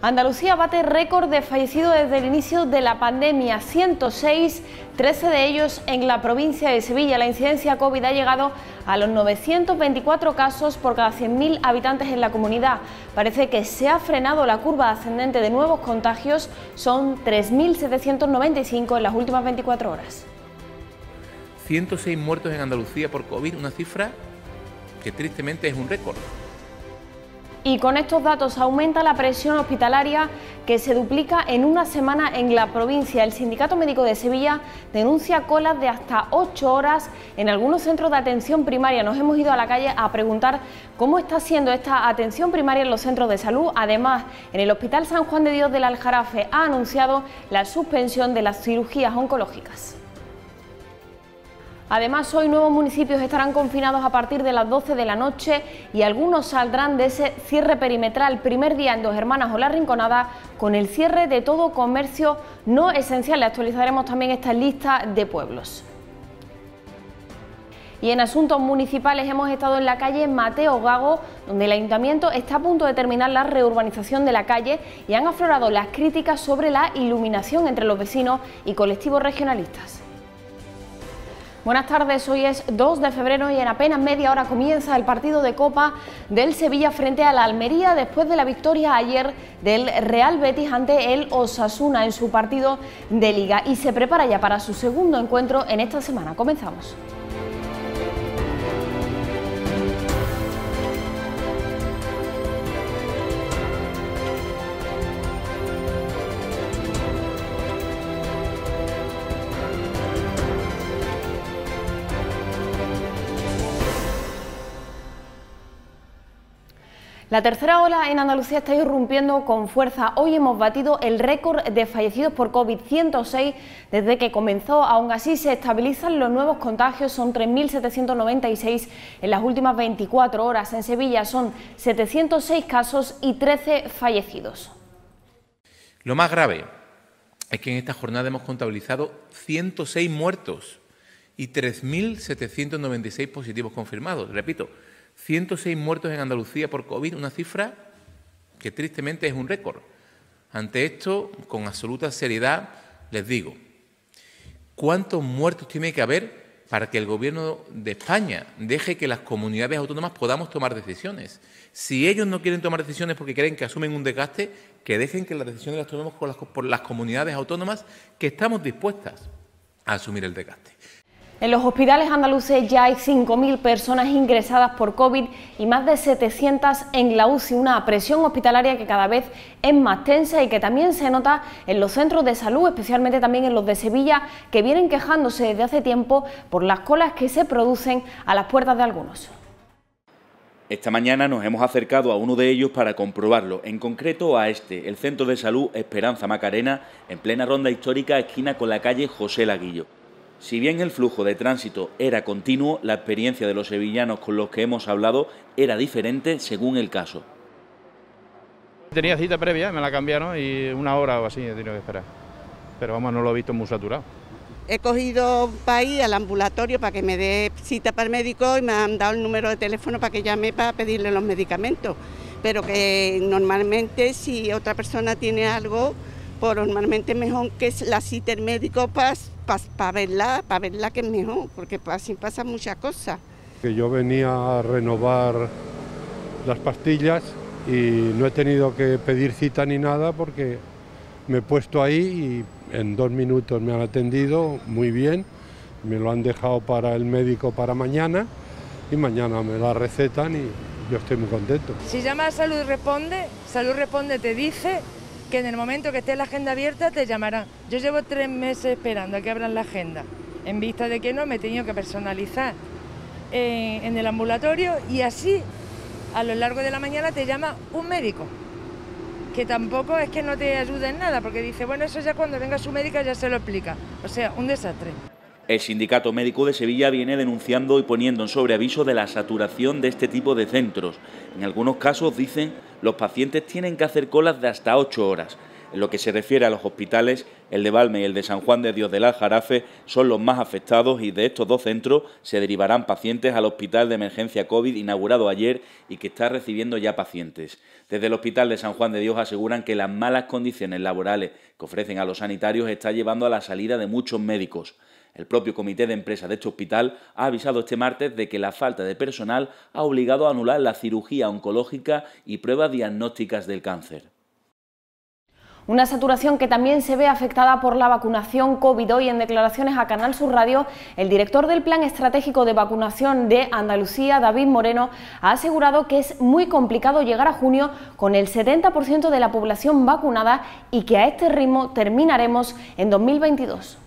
Andalucía bate récord de fallecidos desde el inicio de la pandemia, 106, 13 de ellos en la provincia de Sevilla. La incidencia COVID ha llegado a los 924 casos por cada 100.000 habitantes en la comunidad. Parece que se ha frenado la curva ascendente de nuevos contagios, son 3.795 en las últimas 24 horas. 106 muertos en Andalucía por COVID, una cifra que tristemente es un récord. Y con estos datos aumenta la presión hospitalaria que se duplica en una semana en la provincia. El Sindicato Médico de Sevilla denuncia colas de hasta ocho horas en algunos centros de atención primaria. Nos hemos ido a la calle a preguntar cómo está siendo esta atención primaria en los centros de salud. Además, en el Hospital San Juan de Dios del Aljarafe ha anunciado la suspensión de las cirugías oncológicas. Además, hoy nuevos municipios estarán confinados a partir de las 12 de la noche y algunos saldrán de ese cierre perimetral primer día en Dos Hermanas o La Rinconada con el cierre de todo comercio no esencial. Actualizaremos también esta lista de pueblos. Y en asuntos municipales hemos estado en la calle Mateo Gago, donde el ayuntamiento está a punto de terminar la reurbanización de la calle y han aflorado las críticas sobre la iluminación entre los vecinos y colectivos regionalistas. Buenas tardes, hoy es 2 de febrero y en apenas media hora comienza el partido de Copa del Sevilla frente a la Almería después de la victoria ayer del Real Betis ante el Osasuna en su partido de liga y se prepara ya para su segundo encuentro en esta semana. Comenzamos. La tercera ola en Andalucía está irrumpiendo con fuerza. Hoy hemos batido el récord de fallecidos por COVID, 106 desde que comenzó. Aún así se estabilizan los nuevos contagios, son 3.796 en las últimas 24 horas. En Sevilla son 706 casos y 13 fallecidos. Lo más grave es que en esta jornada hemos contabilizado 106 muertos y 3.796 positivos confirmados. Repito, 106 muertos en Andalucía por COVID, una cifra que tristemente es un récord. Ante esto, con absoluta seriedad, les digo, ¿cuántos muertos tiene que haber para que el Gobierno de España deje que las comunidades autónomas podamos tomar decisiones? Si ellos no quieren tomar decisiones porque creen que asumen un desgaste, que dejen que las decisiones las tomemos por las, por las comunidades autónomas que estamos dispuestas a asumir el desgaste. En los hospitales andaluces ya hay 5.000 personas ingresadas por COVID y más de 700 en la UCI, una presión hospitalaria que cada vez es más tensa y que también se nota en los centros de salud, especialmente también en los de Sevilla, que vienen quejándose desde hace tiempo por las colas que se producen a las puertas de algunos. Esta mañana nos hemos acercado a uno de ellos para comprobarlo, en concreto a este, el Centro de Salud Esperanza Macarena, en plena ronda histórica esquina con la calle José Laguillo. Si bien el flujo de tránsito era continuo, la experiencia de los sevillanos con los que hemos hablado era diferente según el caso. Tenía cita previa, me la cambiaron y una hora o así he tenido que esperar. Pero vamos, no lo he visto muy saturado. He cogido para ir al ambulatorio para que me dé cita para el médico y me han dado el número de teléfono para que llame para pedirle los medicamentos. Pero que normalmente si otra persona tiene algo, por pues, normalmente mejor que la cita el médico para verla, para verla que es mejor, porque así pasa muchas cosas. Que yo venía a renovar las pastillas y no he tenido que pedir cita ni nada porque me he puesto ahí y en dos minutos me han atendido muy bien, me lo han dejado para el médico para mañana y mañana me la recetan y yo estoy muy contento. Si llama a Salud Responde, Salud Responde te dice que en el momento que esté la agenda abierta te llamarán. Yo llevo tres meses esperando a que abran la agenda, en vista de que no me he tenido que personalizar eh, en, el ambulatorio y así a lo largo de la mañana te llama un médico, que tampoco es que no te ayude en nada, porque dice, bueno, eso ya cuando venga su médica ya se lo explica. O sea, un desastre. El Sindicato Médico de Sevilla viene denunciando y poniendo en sobreaviso de la saturación de este tipo de centros. En algunos casos, dicen, los pacientes tienen que hacer colas de hasta ocho horas. En lo que se refiere a los hospitales, el de Balme y el de San Juan de Dios de la Aljarafe son los más afectados y de estos dos centros se derivarán pacientes al Hospital de Emergencia COVID inaugurado ayer y que está recibiendo ya pacientes. Desde el Hospital de San Juan de Dios aseguran que las malas condiciones laborales que ofrecen a los sanitarios está llevando a la salida de muchos médicos. El propio comité de empresa de este hospital ha avisado este martes de que la falta de personal ha obligado a anular la cirugía oncológica y pruebas diagnósticas del cáncer. Una saturación que también se ve afectada por la vacunación COVID. Hoy, en declaraciones a Canal Sur Radio, el director del Plan Estratégico de Vacunación de Andalucía, David Moreno, ha asegurado que es muy complicado llegar a junio con el 70% de la población vacunada y que a este ritmo terminaremos en 2022.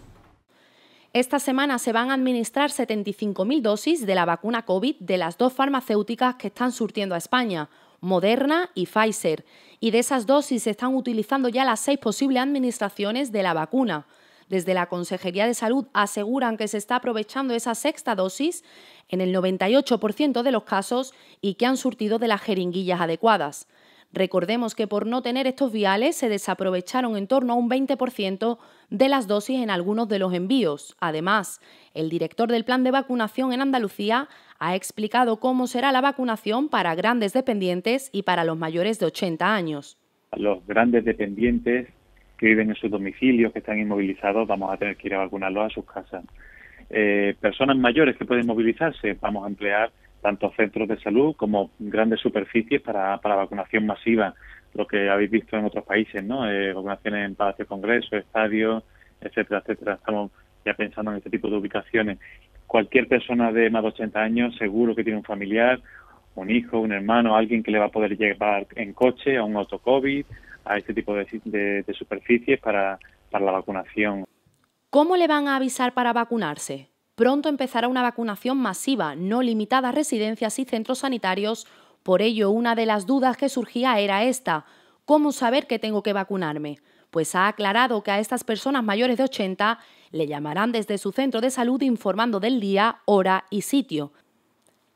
Esta semana se van a administrar 75.000 dosis de la vacuna COVID de las dos farmacéuticas que están surtiendo a España, Moderna y Pfizer. Y de esas dosis se están utilizando ya las seis posibles administraciones de la vacuna. Desde la Consejería de Salud aseguran que se está aprovechando esa sexta dosis en el 98% de los casos y que han surtido de las jeringuillas adecuadas. Recordemos que por no tener estos viales se desaprovecharon en torno a un 20% de las dosis en algunos de los envíos. Además, el director del plan de vacunación en Andalucía ha explicado cómo será la vacunación para grandes dependientes y para los mayores de 80 años. Los grandes dependientes que viven en sus domicilios, que están inmovilizados, vamos a tener que ir a vacunarlos a sus casas. Eh, personas mayores que pueden movilizarse, vamos a emplear tanto centros de salud como grandes superficies para, para vacunación masiva, lo que habéis visto en otros países, ¿no? Eh, vacunaciones en palacios de congreso, estadios, etcétera, etcétera. Estamos ya pensando en este tipo de ubicaciones. Cualquier persona de más de 80 años seguro que tiene un familiar, un hijo, un hermano, alguien que le va a poder llevar en coche a un autocovid, a este tipo de, superficies para, para la vacunación. ¿Cómo le van a avisar para vacunarse? pronto empezará una vacunación masiva, no limitada a residencias y centros sanitarios. Por ello, una de las dudas que surgía era esta, ¿cómo saber que tengo que vacunarme? Pues ha aclarado que a estas personas mayores de 80 le llamarán desde su centro de salud informando del día, hora y sitio.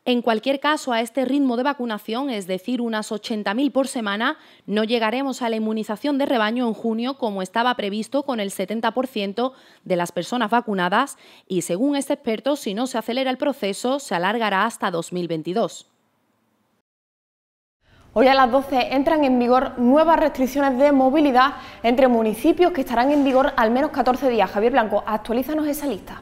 En cualquier caso, a este ritmo de vacunación, es decir, unas 80.000 por semana, no llegaremos a la inmunización de rebaño en junio como estaba previsto con el 70% de las personas vacunadas y, según este experto, si no se acelera el proceso, se alargará hasta 2022. Hoy a las 12 entran en vigor nuevas restricciones de movilidad entre municipios que estarán en vigor al menos 14 días. Javier Blanco, actualízanos esa lista.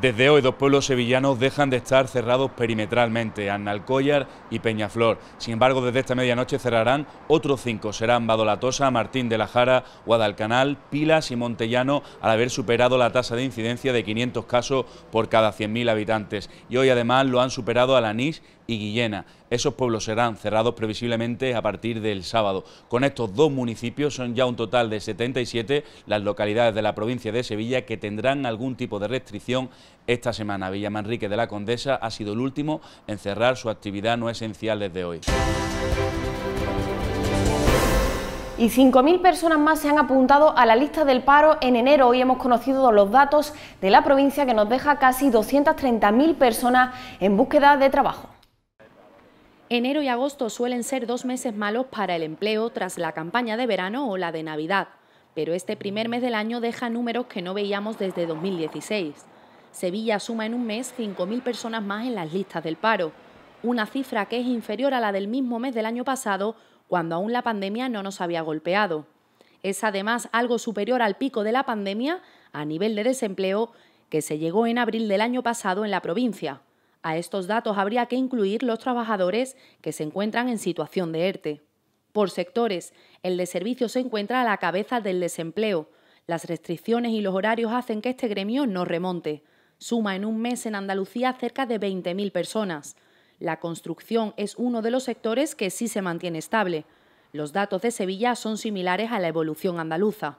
Desde hoy, dos pueblos sevillanos dejan de estar cerrados perimetralmente, Annalcollar y Peñaflor. Sin embargo, desde esta medianoche cerrarán otros cinco. Serán Badolatosa, Martín de la Jara, Guadalcanal, Pilas y Montellano, al haber superado la tasa de incidencia de 500 casos por cada 100.000 habitantes. Y hoy, además, lo han superado Alanís y Guillena. Esos pueblos serán cerrados previsiblemente a partir del sábado. Con estos dos municipios son ya un total de 77 las localidades de la provincia de Sevilla que tendrán algún tipo de restricción esta semana. Villamanrique de la Condesa ha sido el último en cerrar su actividad no esencial desde hoy. Y 5.000 personas más se han apuntado a la lista del paro en enero. Hoy hemos conocido los datos de la provincia que nos deja casi 230.000 personas en búsqueda de trabajo. Enero y agosto suelen ser dos meses malos para el empleo tras la campaña de verano o la de Navidad, pero este primer mes del año deja números que no veíamos desde 2016. Sevilla suma en un mes 5.000 personas más en las listas del paro, una cifra que es inferior a la del mismo mes del año pasado, cuando aún la pandemia no nos había golpeado. Es además algo superior al pico de la pandemia a nivel de desempleo que se llegó en abril del año pasado en la provincia, a estos datos habría que incluir los trabajadores que se encuentran en situación de ERTE. Por sectores, el de servicios se encuentra a la cabeza del desempleo. Las restricciones y los horarios hacen que este gremio no remonte. Suma en un mes en Andalucía cerca de 20.000 personas. La construcción es uno de los sectores que sí se mantiene estable. Los datos de Sevilla son similares a la evolución andaluza.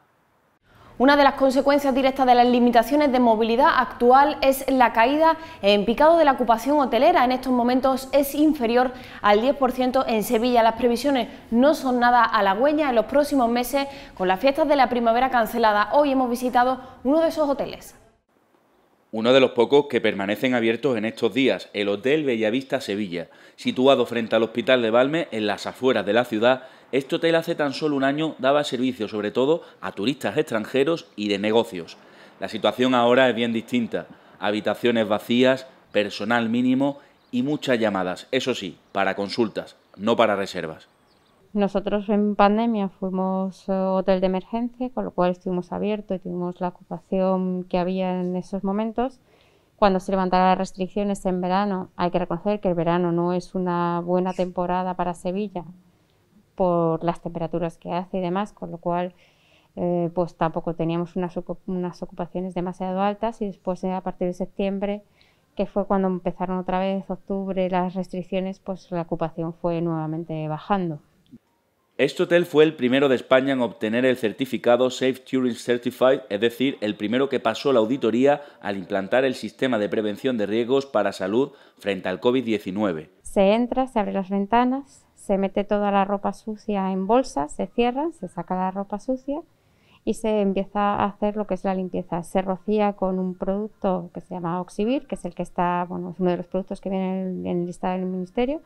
Una de las consecuencias directas de las limitaciones de movilidad actual es la caída en picado de la ocupación hotelera. En estos momentos es inferior al 10% en Sevilla. Las previsiones no son nada halagüeñas en los próximos meses con las fiestas de la primavera canceladas. Hoy hemos visitado uno de esos hoteles. Uno de los pocos que permanecen abiertos en estos días, el Hotel Bellavista Sevilla, situado frente al Hospital de Balme en las afueras de la ciudad, este hotel hace tan solo un año daba servicio sobre todo a turistas extranjeros y de negocios. La situación ahora es bien distinta. Habitaciones vacías, personal mínimo y muchas llamadas, eso sí, para consultas, no para reservas. Nosotros en pandemia fuimos eh, hotel de emergencia, con lo cual estuvimos abiertos y tuvimos la ocupación que había en esos momentos. Cuando se levantaron las restricciones en verano, hay que reconocer que el verano no es una buena temporada para Sevilla, por las temperaturas que hace y demás, con lo cual eh, pues tampoco teníamos unas, unas, ocupaciones demasiado altas y después eh, a partir de septiembre, que fue cuando empezaron otra vez octubre las restricciones, pues la ocupación fue nuevamente bajando. Este hotel fue el primero de España en obtener el certificado Safe Touring Certified, es decir, el primero que pasó la auditoría al implantar el sistema de prevención de riesgos para salud frente al COVID-19. Se entra, se abren las ventanas, se mete toda la ropa sucia en bolsas, se cierra, se saca la ropa sucia y se empieza a hacer lo que es la limpieza. Se rocía con un producto que se llama Oxivir, que es el que está, bueno, es uno de los productos que viene en el listado del ministerio.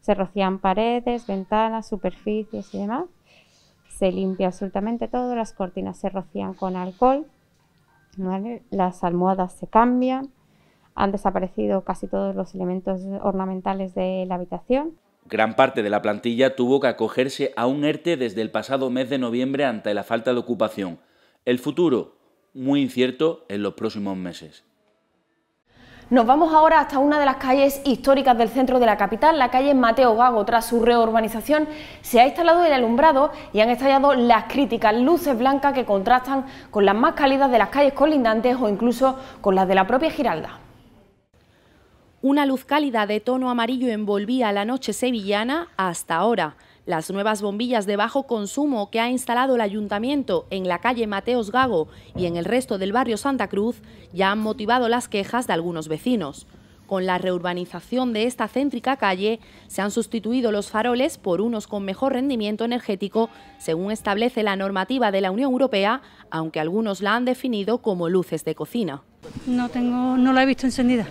Se rocían paredes, ventanas, superficies y demás. Se limpia absolutamente todo, las cortinas se rocían con alcohol, las almohadas se cambian, han desaparecido casi todos los elementos ornamentales de la habitación. Gran parte de la plantilla tuvo que acogerse a un ERTE desde el pasado mes de noviembre ante la falta de ocupación. El futuro, muy incierto en los próximos meses. Nos vamos ahora hasta una de las calles históricas del centro de la capital, la calle Mateo Gago. Tras su reurbanización se ha instalado el alumbrado y han estallado las críticas, luces blancas que contrastan con las más cálidas de las calles colindantes o incluso con las de la propia Giralda. Una luz cálida de tono amarillo envolvía la noche sevillana hasta ahora. Las nuevas bombillas de bajo consumo que ha instalado el ayuntamiento en la calle Mateos Gago y en el resto del barrio Santa Cruz ya han motivado las quejas de algunos vecinos. Con la reurbanización de esta céntrica calle se han sustituido los faroles por unos con mejor rendimiento energético, según establece la normativa de la Unión Europea, aunque algunos la han definido como luces de cocina. No no la he visto encendida.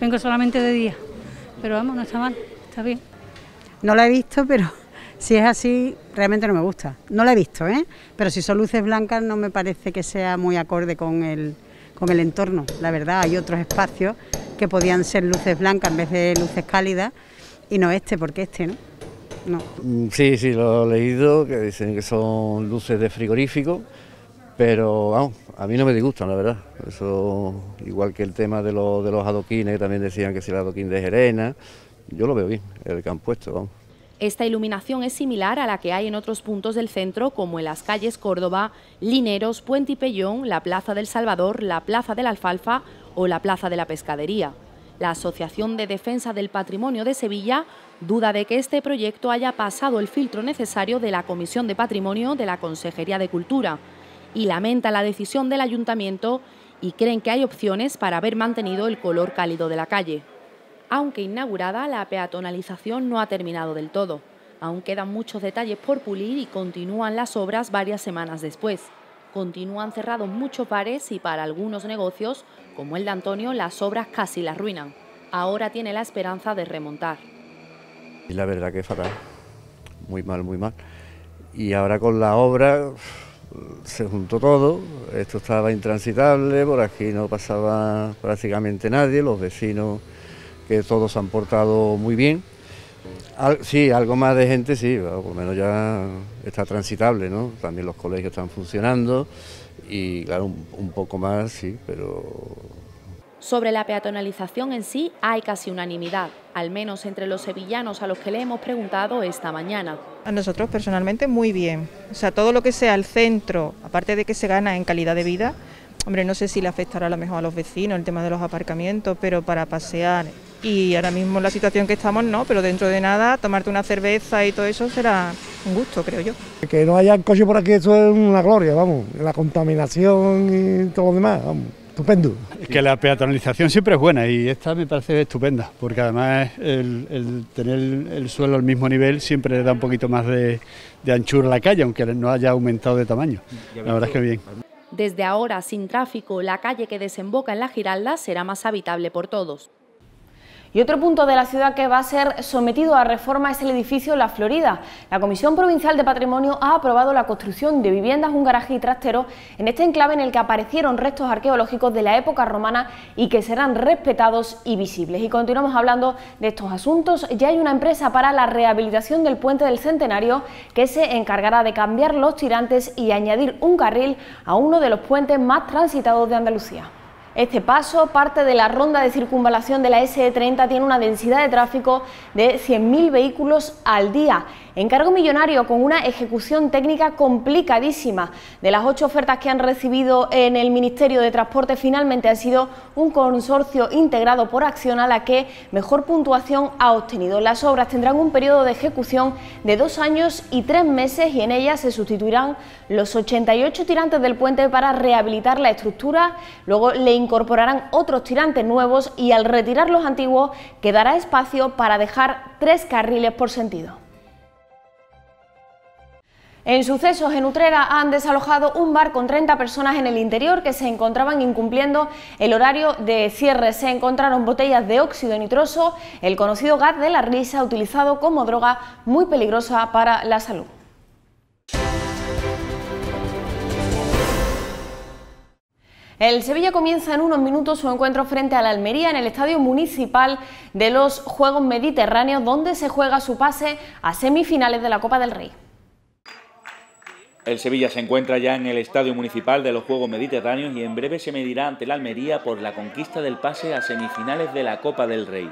Vengo solamente de día, pero vamos, no está mal, está bien. No la he visto, pero si es así, realmente no me gusta. No la he visto, ¿eh? Pero si son luces blancas, no me parece que sea muy acorde con el, con el entorno. La verdad, hay otros espacios que podían ser luces blancas en vez de luces cálidas, y no este, porque este, ¿no? No. Mm, sí, sí, lo he leído, que dicen que son luces de frigorífico, pero vamos, a mí no me disgustan, la verdad. Eso, igual que el tema de, los adoquines, que también decían que si el adoquín de Jerena, yo lo veo bien, el que han puesto, vamos. Esta iluminación es similar a la que hay en otros puntos del centro, como en las calles Córdoba, Lineros, Puente y Pellón, la Plaza del Salvador, la Plaza de la Alfalfa o la Plaza de la Pescadería. La Asociación de Defensa del Patrimonio de Sevilla duda de que este proyecto haya pasado el filtro necesario de la Comisión de Patrimonio de la Consejería de Cultura y lamenta la decisión del ayuntamiento y creen que hay opciones para haber mantenido el color cálido de la calle. Aunque inaugurada, la peatonalización no ha terminado del todo. Aún quedan muchos detalles por pulir y continúan las obras varias semanas después. Continúan cerrados muchos pares y para algunos negocios, como el de Antonio, las obras casi la arruinan. Ahora tiene la esperanza de remontar. Y La verdad que fatal, muy mal, muy mal. Y ahora con la obra se juntó todo, esto estaba intransitable, por aquí no pasaba prácticamente nadie, los vecinos que todos han portado muy bien. sí, algo más de gente, sí, por lo menos ya está transitable, ¿no? También los colegios están funcionando y claro, un poco más, sí, pero sobre la peatonalización en sí hay casi unanimidad, al menos entre los sevillanos a los que le hemos preguntado esta mañana. A nosotros personalmente muy bien. O sea, todo lo que sea el centro, aparte de que se gana en calidad de vida, hombre, no sé si le afectará a lo mejor a los vecinos el tema de los aparcamientos, pero para pasear y ahora mismo la situación que estamos no, pero dentro de nada tomarte una cerveza y todo eso será un gusto, creo yo. Que no haya coche por aquí, eso es una gloria, vamos, la contaminación y todo lo demás, vamos estupendo. Es que la peatonalización siempre es buena y esta me parece estupenda, porque además el, tener el suelo al mismo nivel siempre le da un poquito más de, de anchura a la calle, aunque no haya aumentado de tamaño. La verdad es que bien. Desde ahora, sin tráfico, la calle que desemboca en la Giralda será más habitable por todos. Y otro punto de la ciudad que va a ser sometido a reforma es el edificio La Florida. La Comisión Provincial de Patrimonio ha aprobado la construcción de viviendas, un garaje y trastero en este enclave en el que aparecieron restos arqueológicos de la época romana y que serán respetados y visibles. Y continuamos hablando de estos asuntos. Ya hay una empresa para la rehabilitación del puente del Centenario que se encargará de cambiar los tirantes y añadir un carril a uno de los puentes más transitados de Andalucía. Este paso, parte de la ronda de circunvalación de la SE30, tiene una densidad de tráfico de 100.000 vehículos al día Encargo millonario con una ejecución técnica complicadísima. De las ocho ofertas que han recibido en el Ministerio de Transporte, finalmente ha sido un consorcio integrado por Acción a la que mejor puntuación ha obtenido. Las obras tendrán un periodo de ejecución de dos años y tres meses y en ellas se sustituirán los 88 tirantes del puente para rehabilitar la estructura, luego le incorporarán otros tirantes nuevos y al retirar los antiguos quedará espacio para dejar tres carriles por sentido. En sucesos, en Utrera han desalojado un bar con 30 personas en el interior que se encontraban incumpliendo el horario de cierre. Se encontraron botellas de óxido nitroso, el conocido gas de la risa, utilizado como droga muy peligrosa para la salud. El Sevilla comienza en unos minutos su encuentro frente a la Almería en el Estadio Municipal de los Juegos Mediterráneos, donde se juega su pase a semifinales de la Copa del Rey. El Sevilla se encuentra ya en el Estadio Municipal de los Juegos Mediterráneos y en breve se medirá ante la Almería por la conquista del pase a semifinales de la Copa del Rey.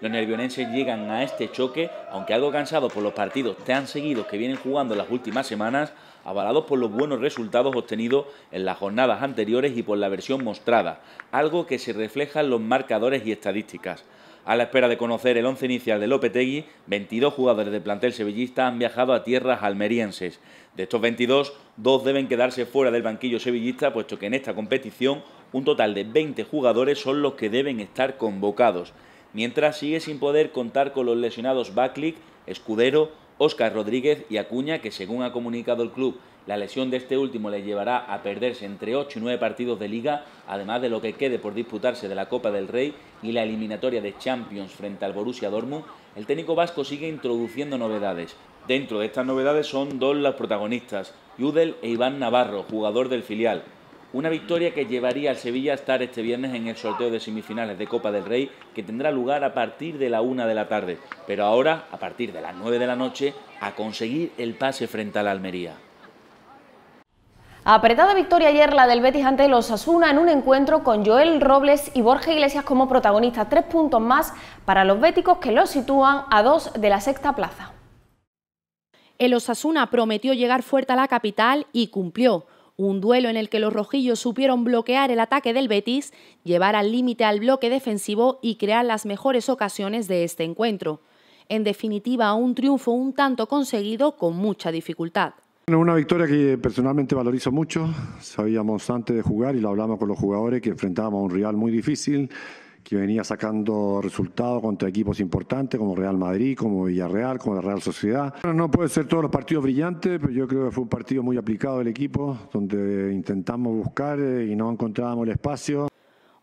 Los nervionenses llegan a este choque, aunque algo cansados por los partidos tan seguidos que vienen jugando las últimas semanas, avalados por los buenos resultados obtenidos en las jornadas anteriores y por la versión mostrada, algo que se refleja en los marcadores y estadísticas. A la espera de conocer el once inicial de Lopetegui, 22 jugadores del plantel sevillista han viajado a tierras almerienses. De estos 22, dos deben quedarse fuera del banquillo sevillista, puesto que en esta competición un total de 20 jugadores son los que deben estar convocados. Mientras sigue sin poder contar con los lesionados Backlick, Escudero, Óscar Rodríguez y Acuña, que según ha comunicado el club, la lesión de este último le llevará a perderse entre 8 y 9 partidos de liga, además de lo que quede por disputarse de la Copa del Rey y la eliminatoria de Champions frente al Borussia Dortmund, el técnico vasco sigue introduciendo novedades. Dentro de estas novedades son dos las protagonistas, Yudel e Iván Navarro, jugador del filial, una victoria que llevaría al Sevilla a estar este viernes en el sorteo de semifinales de Copa del Rey, que tendrá lugar a partir de la una de la tarde. Pero ahora, a partir de las 9 de la noche, a conseguir el pase frente a la Almería. Apretada victoria ayer la del Betis ante los Osasuna... en un encuentro con Joel Robles y Borja Iglesias como protagonistas. Tres puntos más para los béticos que los sitúan a dos de la sexta plaza. El Osasuna prometió llegar fuerte a la capital y cumplió. Un duelo en el que los rojillos supieron bloquear el ataque del Betis, llevar al límite al bloque defensivo y crear las mejores ocasiones de este encuentro. En definitiva, un triunfo un tanto conseguido con mucha dificultad. una victoria que personalmente valorizo mucho. Sabíamos antes de jugar y lo hablamos con los jugadores que enfrentábamos a un Real muy difícil, que venía sacando resultados contra equipos importantes como Real Madrid, como Villarreal, como la Real Sociedad. no puede ser todos los partidos brillantes, pero yo creo que fue un partido muy aplicado del equipo, donde intentamos buscar eh, y no encontrábamos el espacio.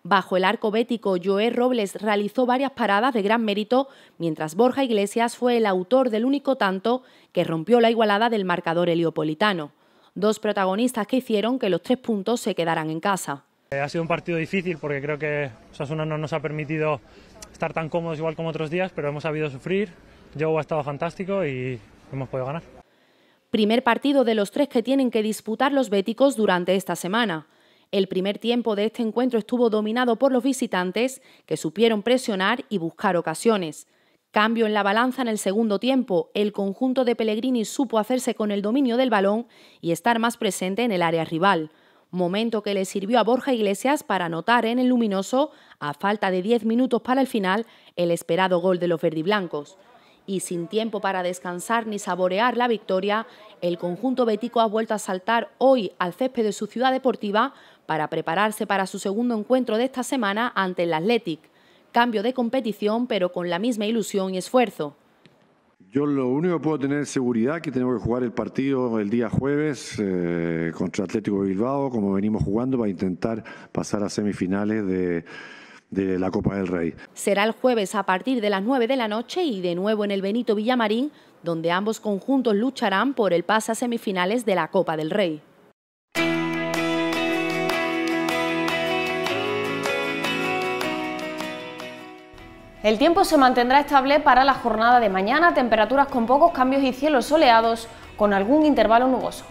Bajo el arco bético, Joé Robles realizó varias paradas de gran mérito, mientras Borja Iglesias fue el autor del único tanto que rompió la igualada del marcador heliopolitano. Dos protagonistas que hicieron que los tres puntos se quedaran en casa. Eh, ha sido un partido difícil porque creo que Osasuna no nos ha permitido estar tan cómodos igual como otros días, pero hemos sabido sufrir. Joe ha estado fantástico y hemos podido ganar. Primer partido de los tres que tienen que disputar los béticos durante esta semana. El primer tiempo de este encuentro estuvo dominado por los visitantes, que supieron presionar y buscar ocasiones. Cambio en la balanza en el segundo tiempo, el conjunto de Pellegrini supo hacerse con el dominio del balón y estar más presente en el área rival momento que le sirvió a Borja Iglesias para anotar en el luminoso, a falta de 10 minutos para el final, el esperado gol de los verdiblancos. Y sin tiempo para descansar ni saborear la victoria, el conjunto bético ha vuelto a saltar hoy al césped de su ciudad deportiva para prepararse para su segundo encuentro de esta semana ante el Athletic. Cambio de competición, pero con la misma ilusión y esfuerzo. Yo lo único que puedo tener seguridad que tenemos que jugar el partido el día jueves eh, contra Atlético Bilbao, como venimos jugando, para intentar pasar a semifinales de, la Copa del Rey. Será el jueves a partir de las 9 de la noche y de nuevo en el Benito Villamarín, donde ambos conjuntos lucharán por el pase a semifinales de la Copa del Rey. El tiempo se mantendrá estable para la jornada de mañana, temperaturas con pocos cambios y cielos soleados con algún intervalo nuboso.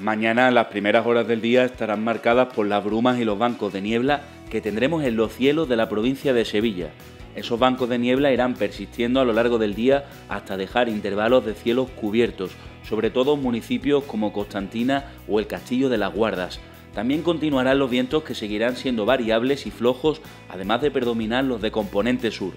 Mañana las primeras horas del día estarán marcadas por las brumas y los bancos de niebla que tendremos en los cielos de la provincia de Sevilla, esos bancos de niebla irán persistiendo a lo largo del día hasta dejar intervalos de cielos cubiertos, sobre todo en municipios como Constantina o el Castillo de las Guardas. También continuarán los vientos que seguirán siendo variables y flojos, además de predominar los de componente sur.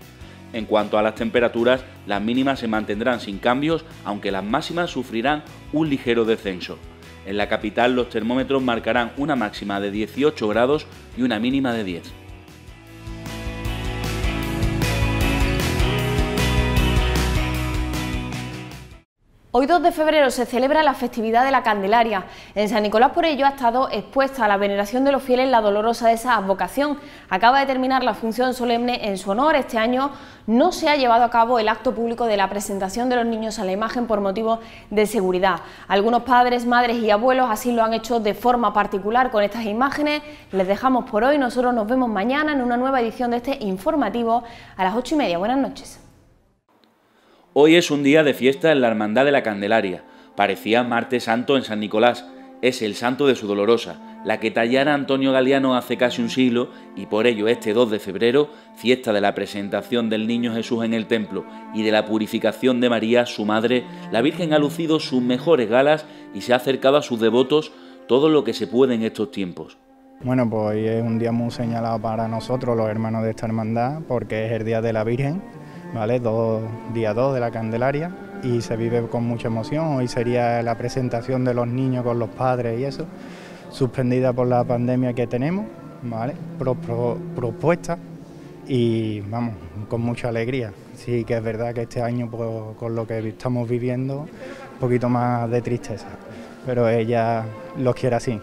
En cuanto a las temperaturas, las mínimas se mantendrán sin cambios, aunque las máximas sufrirán un ligero descenso. En la capital los termómetros marcarán una máxima de 18 grados y una mínima de 10. Hoy 2 de febrero se celebra la festividad de la Candelaria. En San Nicolás por ello ha estado expuesta a la veneración de los fieles la dolorosa de esa advocación. Acaba de terminar la función solemne en su honor. Este año no se ha llevado a cabo el acto público de la presentación de los niños a la imagen por motivos de seguridad. Algunos padres, madres y abuelos así lo han hecho de forma particular con estas imágenes. Les dejamos por hoy. Nosotros nos vemos mañana en una nueva edición de este informativo a las 8 y media. Buenas noches. Hoy es un día de fiesta en la Hermandad de la Candelaria. Parecía martes santo en San Nicolás. Es el santo de su dolorosa, la que tallara Antonio Galeano hace casi un siglo y por ello este 2 de febrero, fiesta de la presentación del niño Jesús en el templo y de la purificación de María, su madre, la Virgen ha lucido sus mejores galas y se ha acercado a sus devotos todo lo que se puede en estos tiempos. Bueno, pues hoy es un día muy señalado para nosotros, los hermanos de esta hermandad, porque es el Día de la Virgen ¿vale? Dos, día 2 de la Candelaria y se vive con mucha emoción. Hoy sería la presentación de los niños con los padres y eso, suspendida por la pandemia que tenemos, ¿vale? propuesta y vamos, con mucha alegría. Sí que es verdad que este año pues, con lo que estamos viviendo, un poquito más de tristeza, pero ella los quiere así.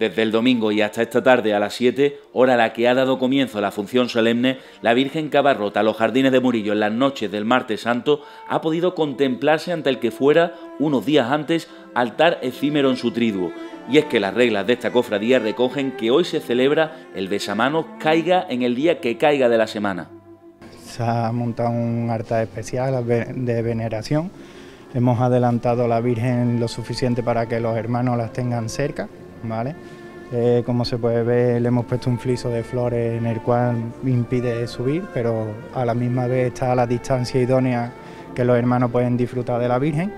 Desde el domingo y hasta esta tarde a las 7, hora a la que ha dado comienzo a la función solemne, la Virgen Cabarrota los jardines de Murillo en las noches del martes santo ha podido contemplarse ante el que fuera, unos días antes, altar efímero en su triduo. Y es que las reglas de esta cofradía recogen que hoy se celebra el besamanos caiga en el día que caiga de la semana. Se ha montado un altar especial de veneración. Hemos adelantado a la Virgen lo suficiente para que los hermanos las tengan cerca ¿vale? Eh, como se puede ver, le hemos puesto un fliso de flores en el cual impide subir, pero a la misma vez está a la distancia idónea que los hermanos pueden disfrutar de la Virgen.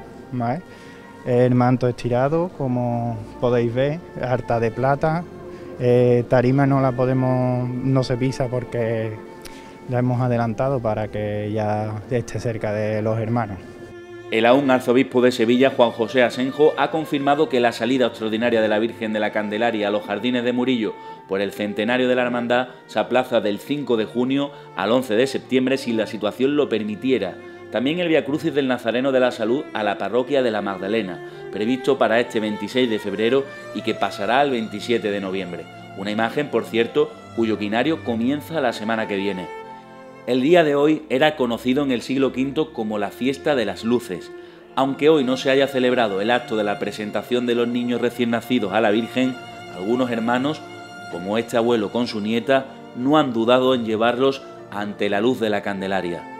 El manto estirado, como podéis ver, harta de plata. Eh, tarima no la podemos, no se pisa porque la hemos adelantado para que ya esté cerca de los hermanos. El aún arzobispo de Sevilla, Juan José Asenjo, ha confirmado que la salida extraordinaria de la Virgen de la Candelaria a los jardines de Murillo por el centenario de la hermandad se aplaza del 5 de junio al 11 de septiembre si la situación lo permitiera. También el Via Crucis del Nazareno de la Salud a la parroquia de la Magdalena, previsto para este 26 de febrero y que pasará al 27 de noviembre. Una imagen, por cierto, cuyo quinario comienza la semana que viene. El día de hoy era conocido en el siglo V como la fiesta de las luces. Aunque hoy no se haya celebrado el acto de la presentación de los niños recién nacidos a la Virgen, algunos hermanos, como este abuelo con su nieta, no han dudado en llevarlos ante la luz de la Candelaria.